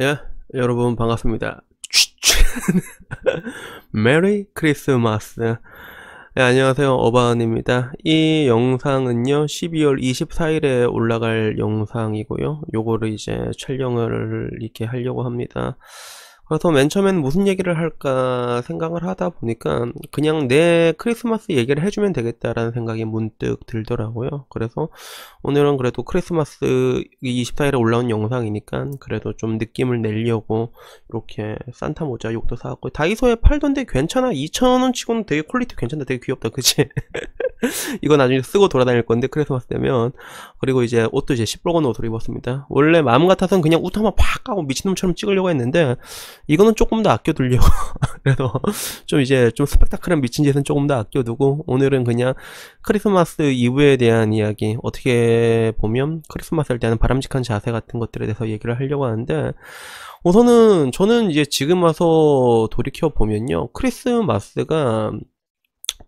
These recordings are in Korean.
예, 여러분 반갑습니다. 메리 크리스마스. 네, 안녕하세요. 어바은입니다. 이 영상은요, 12월 24일에 올라갈 영상이고요. 요거를 이제 촬영을 이렇게 하려고 합니다. 그래서 맨 처음엔 무슨 얘기를 할까 생각을 하다 보니까 그냥 내 크리스마스 얘기를 해주면 되겠다라는 생각이 문득 들더라고요. 그래서 오늘은 그래도 크리스마스 24일에 올라온 영상이니까 그래도 좀 느낌을 내려고 이렇게 산타 모자 욕도 사왔고 다이소에 팔던데 괜찮아 2,000원 치고는 되게 퀄리티 괜찮다 되게 귀엽다 그치? 이거 나중에 쓰고 돌아다닐 건데 크리스마스 되면 그리고 이제 옷도 이제 시뻘건 옷을 입었습니다. 원래 마음 같아서는 그냥 우타만 팍 하고 미친놈처럼 찍으려고 했는데 이거는 조금 더 아껴두려고 그래서 좀 이제 좀 스펙타클한 미친 짓은 조금 더 아껴두고 오늘은 그냥 크리스마스 이후에 대한 이야기 어떻게 보면 크리스마스를 대하는 바람직한 자세 같은 것들에 대해서 얘기를 하려고 하는데 우선은 저는 이제 지금 와서 돌이켜 보면요 크리스마스가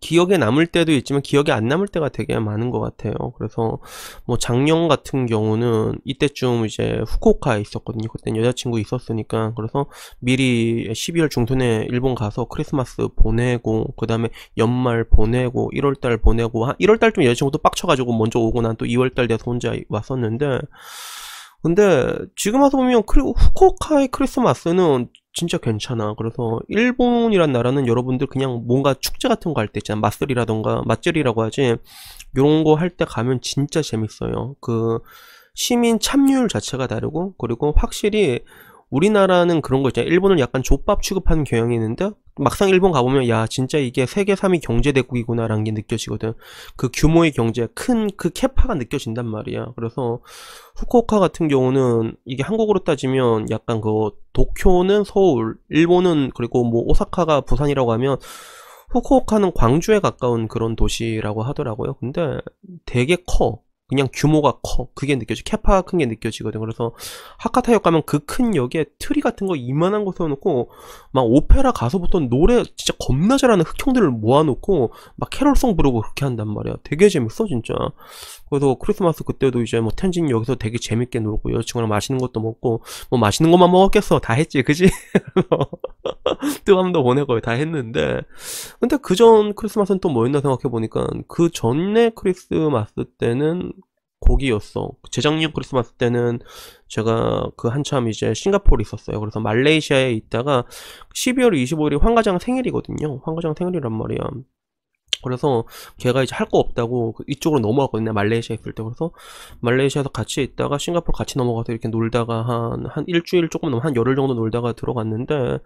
기억에 남을 때도 있지만 기억에 안 남을 때가 되게 많은 것 같아요. 그래서 뭐 작년 같은 경우는 이때쯤 이제 후쿠오카에 있었거든요. 그때 여자친구 있었으니까 그래서 미리 12월 중순에 일본 가서 크리스마스 보내고 그 다음에 연말 보내고 1월달 보내고 1월달쯤 여자친구도 빡쳐가지고 먼저 오고 난 또 2월달 돼서 혼자 왔었는데 근데 지금 와서 보면 그리고 후쿠오카의 크리스마스는 진짜 괜찮아. 그래서 일본이란 나라는 여러분들 그냥 뭔가 축제 같은 거 할 때 있잖아. 맛술이라던가 맛절이라고 하지. 요런거 할 때 가면 진짜 재밌어요. 그 시민 참여율 자체가 다르고 그리고 확실히 우리나라는 그런 거있잖아일본은 약간 족밥 취급하는 경향이 있는데 막상 일본 가보면 야 진짜 이게 세계 3위 경제대국이구나 라는 게 느껴지거든 그 규모의 경제 큰 그 캐파가 느껴진단 말이야 그래서 후쿠오카 같은 경우는 이게 한국으로 따지면 약간 그 도쿄는 서울 일본은 그리고 뭐 오사카가 부산이라고 하면 후쿠오카는 광주에 가까운 그런 도시라고 하더라고요 근데 되게 커 그냥 규모가 커. 그게 느껴지, 캐파가 큰 게 느껴지거든. 그래서 하카타역 가면 그 큰 역에 트리 같은 거 이만한 거 세워놓고 막 오페라 가서부터 노래 진짜 겁나 잘하는 흑형들을 모아놓고 막 캐롤송 부르고 그렇게 한단 말이야. 되게 재밌어 진짜. 그래서 크리스마스 그때도 이제 뭐 텐진 역에서 되게 재밌게 놀고 여자친구랑 맛있는 것도 먹고 뭐 맛있는 것만 먹었겠어. 다 했지, 그지? 뜨밤도 보내고 다 했는데 근데 그 전 크리스마스는 또 뭐였나 생각해보니까 그 전에 크리스마스 때는 고기였어. 재작년 크리스마스 때는 제가 그 한참 이제 싱가포르 있었어요. 그래서 말레이시아에 있다가 12월 25일이 황과장 생일이거든요. 황과장 생일이란 말이야. 그래서 걔가 이제 할 거 없다고 그 이쪽으로 넘어갔거든요. 말레이시아에 있을 때. 그래서 말레이시아에서 같이 있다가 싱가포르 같이 넘어가서 이렇게 놀다가 한, 한 일주일 조금 넘 한 열흘 정도 놀다가 들어갔는데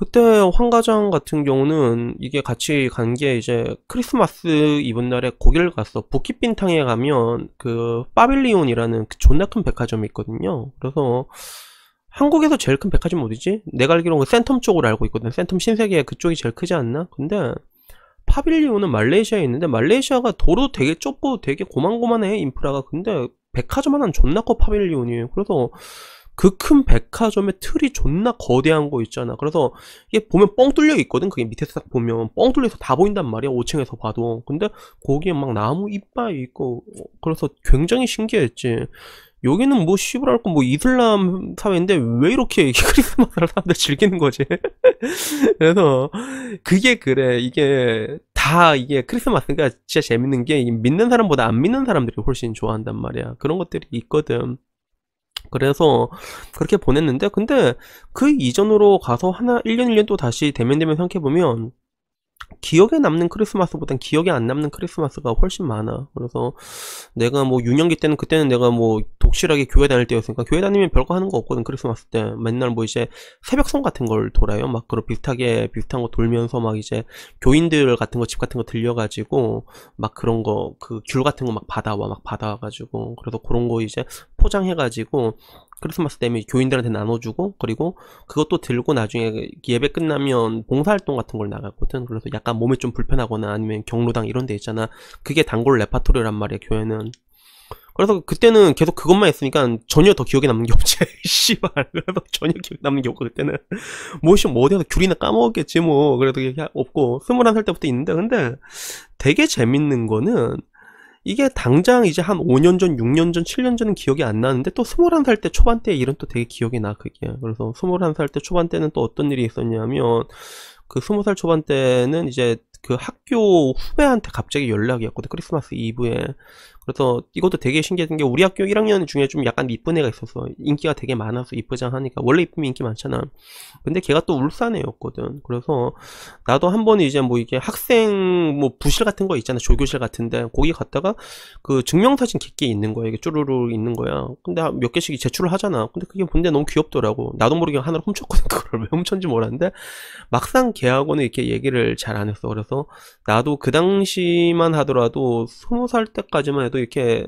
그때 황과장 같은 경우는 이게 같이 간 게 이제 크리스마스 이브날에 거기를 갔어. 부키빈탕에 가면 그 파빌리온이라는 그 존나 큰 백화점이 있거든요. 그래서 한국에서 제일 큰 백화점 어디지? 내가 알기로는 센텀 쪽으로 알고 있거든. 센텀 신세계 그쪽이 제일 크지 않나? 근데 파빌리온은 말레이시아에 있는데 말레이시아가 도로 되게 좁고 되게 고만고만해 인프라가 근데 백화점 하나는 존나 커 파빌리온이에요. 그래서 그큰 백화점의 틀이 존나 거대한 거 있잖아. 그래서 이게 보면 뻥 뚫려 있거든. 그게 밑에서 딱 보면 뻥 뚫려서 다 보인단 말이야. 5층에서 봐도. 근데 거기에 막 나무 이빨 있고 어, 그래서 굉장히 신기했지. 여기는 뭐 시부랄 거 뭐 이슬람 사회인데 왜 이렇게 크리스마스를 사람들 즐기는 거지? 그래서 그게 그래 이게 다 이게 크리스마스가 진짜 재밌는 게 믿는 사람보다 안 믿는 사람들이 훨씬 좋아한단 말이야 그런 것들이 있거든. 그래서 그렇게 보냈는데 근데 그 이전으로 가서 하나 1년 1년 또 다시 대면대면 생각해보면 기억에 남는 크리스마스보단 기억에 안 남는 크리스마스가 훨씬 많아. 그래서 내가 뭐 유년기 때는 그때는 내가 뭐 독실하게 교회 다닐 때였으니까 교회 다니면 별거 하는 거 없거든 크리스마스 때 맨날 뭐 이제 새벽송 같은 걸 돌아요. 막 그런 비슷하게 비슷한 거 돌면서 막 이제 교인들 같은 거 집 같은 거 들려가지고 막 그런 거 그 귤 같은 거 막 받아와 막 받아와가지고 그래서 그런 거 이제 포장해가지고 크리스마스 때문에 교인들한테 나눠주고 그리고 그것도 들고 나중에 예배 끝나면 봉사활동 같은 걸나갔거든 그래서 약간 몸이 좀 불편하거나 아니면 경로당 이런 데 있잖아 그게 단골 레파토리란 말이야 교회는 그래서 그때는 계속 그것만 했으니까 전혀 더 기억에 남는 게 없지 씨발 그래서 전혀 기억에 남는 게 없고 그때는 뭐시 뭐, 뭐 어디서 귤이나 까먹었겠지 뭐 그래도 없고 스물한 살 때부터 있는데 근데 되게 재밌는 거는 이게 당장 이제 한 5년 전, 6년 전, 7년 전은 기억이 안 나는데 또 21살 때 초반 때 일은 또 되게 기억이 나 그게. 그래서 21살 때 초반 때는 또 어떤 일이 있었냐면 그 20살 초반 때는 이제 그 학교 후배한테 갑자기 연락이 왔거든 크리스마스 이브에 그래서 이것도 되게 신기했던 게 우리 학교 1학년 중에 좀 약간 이쁜 애가 있어서 인기가 되게 많아서 이쁘장 하니까 원래 이쁘면 인기 많잖아 근데 걔가 또 울산애였거든 그래서 나도 한 번 이제 뭐 이게 학생 뭐 부실 같은 거 있잖아 조교실 같은데 거기 갔다가 그 증명사진 깊게 있는 거야 이게 쭈루루 있는 거야 근데 몇 개씩 제출을 하잖아 근데 그게 본데 너무 귀엽더라고 나도 모르게 하나를 훔쳤거든 그걸 왜 훔쳤는지 몰랐는데 막상 걔하고는 이렇게 얘기를 잘 안 했어 그래서 나도 그 당시만 하더라도 스무 살 때까지만 해도 이렇게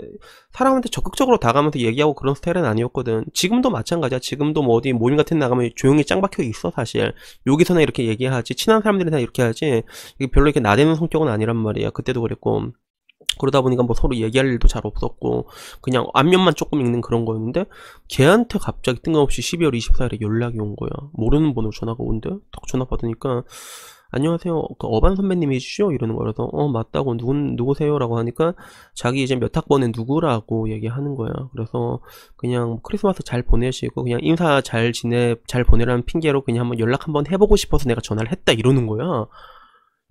사람한테 적극적으로 다가면서 얘기하고 그런 스타일은 아니었거든. 지금도 마찬가지야. 지금도 뭐 어디 모임 같은 데 나가면 조용히 짱 박혀 있어, 사실. 여기서는 이렇게 얘기하지. 친한 사람들이나 이렇게 하지. 별로 이렇게 나대는 성격은 아니란 말이야. 그때도 그랬고. 그러다 보니까 뭐 서로 얘기할 일도 잘 없었고 그냥 앞면만 조금 읽는 그런 거였는데 걔한테 갑자기 뜬금없이 12월 24일에 연락이 온 거야 모르는 번호로 전화가 온대 딱 전화 받으니까 안녕하세요. 그 어반 선배님이시죠? 이러는 거라서 어 맞다고 누군 누구세요라고 하니까 자기 이제 몇 학번에 누구라고 얘기하는 거야. 그래서 그냥 크리스마스 잘 보내시고 그냥 인사 잘 지내 잘 보내라는 핑계로 그냥 한번 연락 한번 해보고 싶어서 내가 전화를 했다 이러는 거야.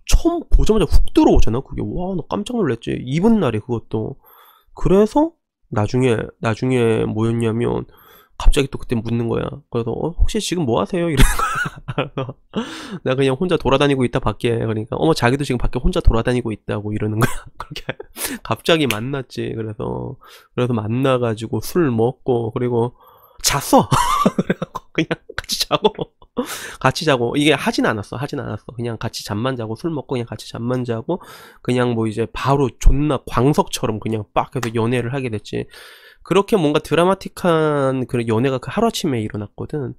처음 보자마자 훅 들어오잖아. 그게 와나 깜짝 놀랐지. 이분 날에 그것도 그래서 나중에 나중에 뭐였냐면 갑자기 또 그때 묻는 거야. 그래서 어, 혹시 지금 뭐 하세요? 이러는 거야. 나 그냥 혼자 돌아다니고 있다 밖에. 그러니까 어머 자기도 지금 밖에 혼자 돌아다니고 있다고 이러는 거야. 그렇게 갑자기 만났지. 그래서 그래서 만나가지고 술 먹고 그리고 잤어. 그냥 같이 자고 같이 자고 이게 하진 않았어. 하진 않았어. 그냥 같이 잠만 자고 술 먹고 그냥 같이 잠만 자고 그냥 뭐 이제 바로 존나 광석처럼 그냥 빡 해서 연애를 하게 됐지. 그렇게 뭔가 드라마틱한 그런 연애가 그 하루아침에 일어났거든.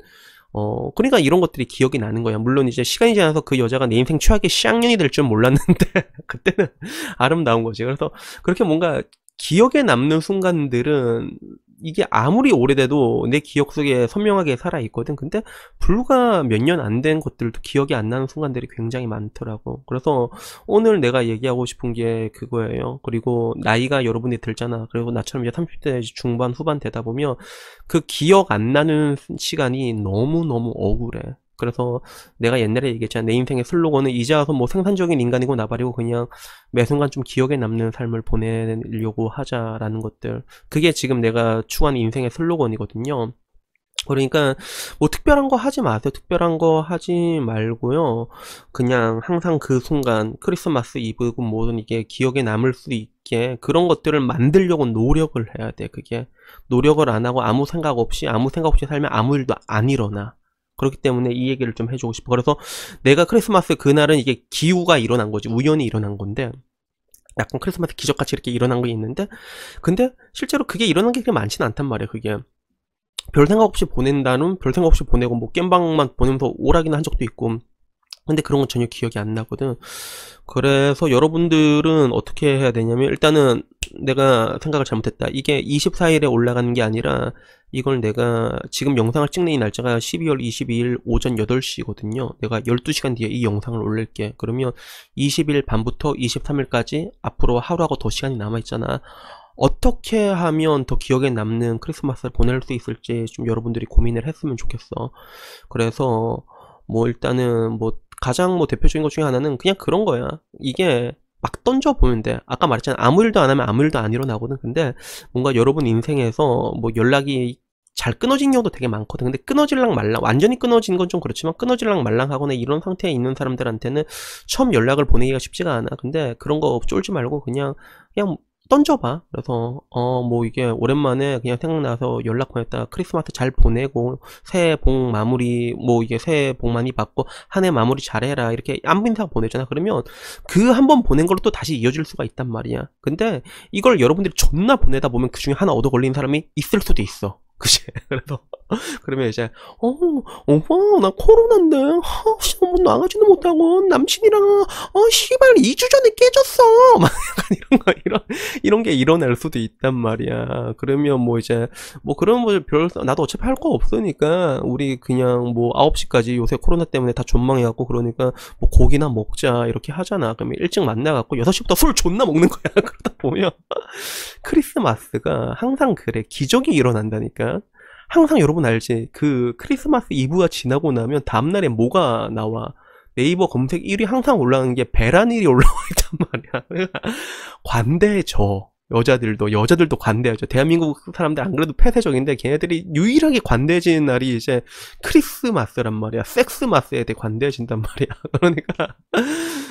어, 그러니까 이런 것들이 기억이 나는 거야. 물론 이제 시간이 지나서 그 여자가 내 인생 최악의 시 쌍년이 될 줄 몰랐는데, 그때는 아름다운 거지. 그래서 그렇게 뭔가 기억에 남는 순간들은 이게 아무리 오래돼도 내 기억 속에 선명하게 살아있거든. 근데 불과 몇 년 안 된 것들도 기억이 안 나는 순간들이 굉장히 많더라고. 그래서 오늘 내가 얘기하고 싶은 게 그거예요. 그리고 나이가 여러분이 들잖아. 그리고 나처럼 이제 30대 중반, 후반 되다 보면 그 기억 안 나는 시간이 너무너무 억울해. 그래서 내가 옛날에 얘기했잖아. 내 인생의 슬로건은 이제 와서 뭐 생산적인 인간이고 나발이고 그냥 매 순간 좀 기억에 남는 삶을 보내려고 하자라는 것들. 그게 지금 내가 추구하는 인생의 슬로건이거든요. 그러니까 뭐 특별한 거 하지 마세요. 특별한 거 하지 말고요. 그냥 항상 그 순간 크리스마스 이브고 뭐든 이게 기억에 남을 수 있게 그런 것들을 만들려고 노력을 해야 돼. 그게 노력을 안 하고 아무 생각 없이 아무 생각 없이 살면 아무 일도 안 일어나. 그렇기 때문에 이 얘기를 좀 해주고 싶어. 그래서 내가 크리스마스 그날은 이게 기우가 일어난 거지. 우연히 일어난 건데. 약간 크리스마스 기적같이 이렇게 일어난 게 있는데 근데 실제로 그게 일어난 게 그렇게 많진 않단 말이야 그게 별 생각 없이 보낸다는 별 생각 없이 보내고 뭐 겜방만 보내면서 오락이나 한 적도 있고 근데 그런 건 전혀 기억이 안 나거든 그래서 여러분들은 어떻게 해야 되냐면 일단은 내가 생각을 잘못했다. 이게 24일에 올라가는 게 아니라 이걸 내가 지금 영상을 찍는 이 날짜가 12월 22일 오전 8시거든요. 내가 12시간 뒤에 이 영상을 올릴게. 그러면 20일 밤부터 23일까지 앞으로 하루하고 더 시간이 남아있잖아. 어떻게 하면 더 기억에 남는 크리스마스를 보낼 수 있을지 좀 여러분들이 고민을 했으면 좋겠어. 그래서 뭐 일단은 뭐 가장 뭐 대표적인 것 중에 하나는 그냥 그런 거야. 이게 막던져보는데 아까 말했잖아. 아무 일도 안 하면 아무 일도 안 일어나거든. 근데 뭔가 여러분 인생에서 뭐 연락이 잘 끊어진 경우도 되게 많거든. 근데 끊어질랑 말랑, 완전히 끊어진 건 좀 그렇지만 끊어질랑 말랑하거나 이런 상태에 있는 사람들한테는 처음 연락을 보내기가 쉽지가 않아. 근데 그런 거 쫄지 말고 그냥, 그냥 던져봐. 그래서 어 뭐 이게 오랜만에 그냥 생각나서 연락 보냈다. 크리스마스 잘 보내고 새해 복 마무리 뭐 이게 새해 복 많이 받고 한 해 마무리 잘해라 이렇게 안부 인사 보내잖아. 그러면 그 한 번 보낸 걸로 또 다시 이어질 수가 있단 말이야. 근데 이걸 여러분들이 존나 보내다 보면 그 중에 하나 얻어 걸리는 사람이 있을 수도 있어. 그치? 그래서 그러면 이제 어, 어머 나 코로나인데 허, 어, 나가지도 못하고 남친이랑 어 씨발 2주 전에 깨졌어 막 약간 이런 거 이런 이런 게 일어날 수도 있단 말이야 그러면 뭐 이제 뭐 그런 거별 뭐 나도 어차피 할 거 없으니까 우리 그냥 뭐 9시까지 요새 코로나 때문에 다 존망해갖고 그러니까 뭐 고기나 먹자 이렇게 하잖아 그러면 일찍 만나갖고 6시부터 술 존나 먹는 거야 그러다 보면 크리스마스가 항상 그래 기적이 일어난다니까 항상 여러분 알지? 그 크리스마스 이브가 지나고 나면 다음날에 뭐가 나와? 네이버 검색 1위 항상 올라가는 게 배란 일이 올라와 있단 말이야. 관대해져. 여자들도 여자들도 관대하죠. 대한민국 사람들 안 그래도 폐쇄적인데 걔네들이 유일하게 관대해지는 날이 이제 크리스마스란 말이야. 섹스마스에 대해 관대해진단 말이야. 그러니까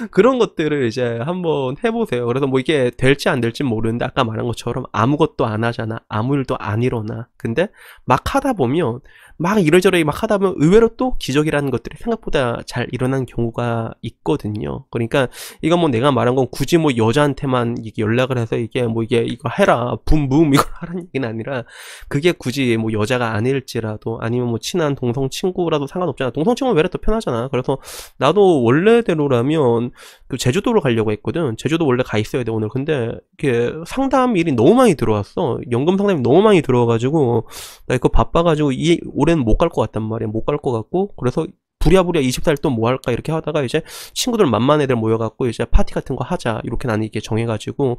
그런 것들을 이제 한번 해보세요. 그래서 뭐 이게 될지 안 될지 모르는데 아까 말한 것처럼 아무것도 안 하잖아. 아무 일도 안 일어나. 근데 막 하다 보면 막 이러저러 막 하다 보면 의외로 또 기적이라는 것들이 생각보다 잘 일어난 경우가 있거든요. 그러니까 이건 뭐 내가 말한 건 굳이 뭐 여자한테만 이게 연락을 해서 이게 뭐 이게 이거 해라 붐붐 이거 하라는 얘기는 아니라 그게 굳이 뭐 여자가 아닐지라도 아니면 뭐 친한 동성 친구라도 상관없잖아. 동성 친구는 외래 더 편하잖아. 그래서 나도 원래대로라면 그 제주도로 가려고 했거든. 제주도 원래 가 있어야 돼 오늘. 근데 이게 상담 일이 너무 많이 들어왔어. 연금 상담이 너무 많이 들어와가지고 나 이거 바빠가지고 이 올해 올해는 못갈 것 같단 말이야못 갈 것 같고 그래서 부랴부랴 20살 또 뭐 할까 이렇게 하다가 이제 친구들 만만 해들 모여갖고 이제 파티 같은 거 하자 이렇게 나뉘게 는 정해가지고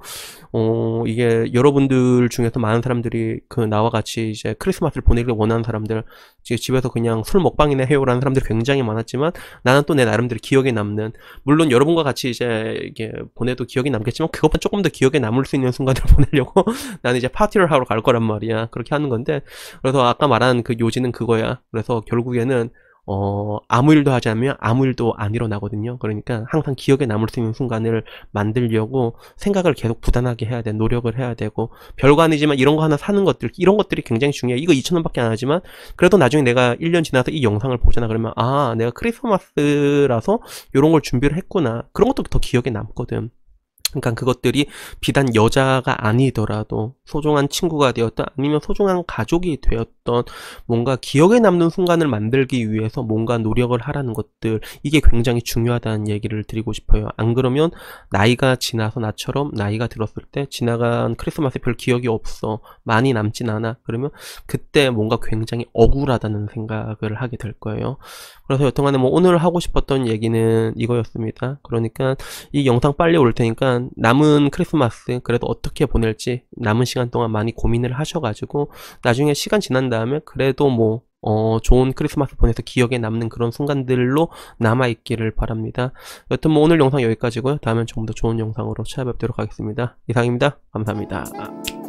어 이게 여러분들 중에서 많은 사람들이 그 나와 같이 이제 크리스마스를 보내기를 원하는 사람들 집에서 그냥 술 먹방이나 해요라는 사람들 굉장히 많았지만 나는 또 내 나름대로 기억에 남는 물론 여러분과 같이 이제 이게 보내도 기억에 남겠지만 그것보다 조금 더 기억에 남을 수 있는 순간을 보내려고 나는 이제 파티를 하러 갈 거란 말이야 그렇게 하는 건데 그래서 아까 말한 그 요지는 그거야 그래서 결국에는 어, 아무 일도 하지 않으면 아무 일도 안 일어나거든요. 그러니까 항상 기억에 남을 수 있는 순간을 만들려고 생각을 계속 부단하게 해야 돼. 노력을 해야 되고. 별거 아니지만 이런 거 하나 사는 것들, 이런 것들이 굉장히 중요해. 이거 2천원 밖에 안 하지만 그래도 나중에 내가 1년 지나서 이 영상을 보잖아. 그러면 아, 내가 크리스마스라서 이런 걸 준비를 했구나. 그런 것도 더 기억에 남거든. 그러니까 그것들이 비단 여자가 아니더라도 소중한 친구가 되었던 아니면 소중한 가족이 되었던 뭔가 기억에 남는 순간을 만들기 위해서 뭔가 노력을 하라는 것들 이게 굉장히 중요하다는 얘기를 드리고 싶어요. 안 그러면 나이가 지나서 나처럼 나이가 들었을 때 지나간 크리스마스 에별 기억이 없어 많이 남진 않아 그러면 그때 뭔가 굉장히 억울하다는 생각을 하게 될 거예요. 그래서 여튼간에 뭐 오늘 하고 싶었던 얘기는 이거였습니다. 그러니까 이 영상 빨리 올 테니까 동안 남은 크리스마스 그래도 어떻게 보낼지 남은 시간 동안 많이 고민을 하셔가지고 나중에 시간 지난 다음에 그래도 뭐 어, 좋은 크리스마스 보내서 기억에 남는 그런 순간들로 남아있기를 바랍니다. 여튼 뭐 오늘 영상 여기까지고요. 다음엔 조금 더 좋은 영상으로 찾아뵙도록 하겠습니다. 이상입니다. 감사합니다.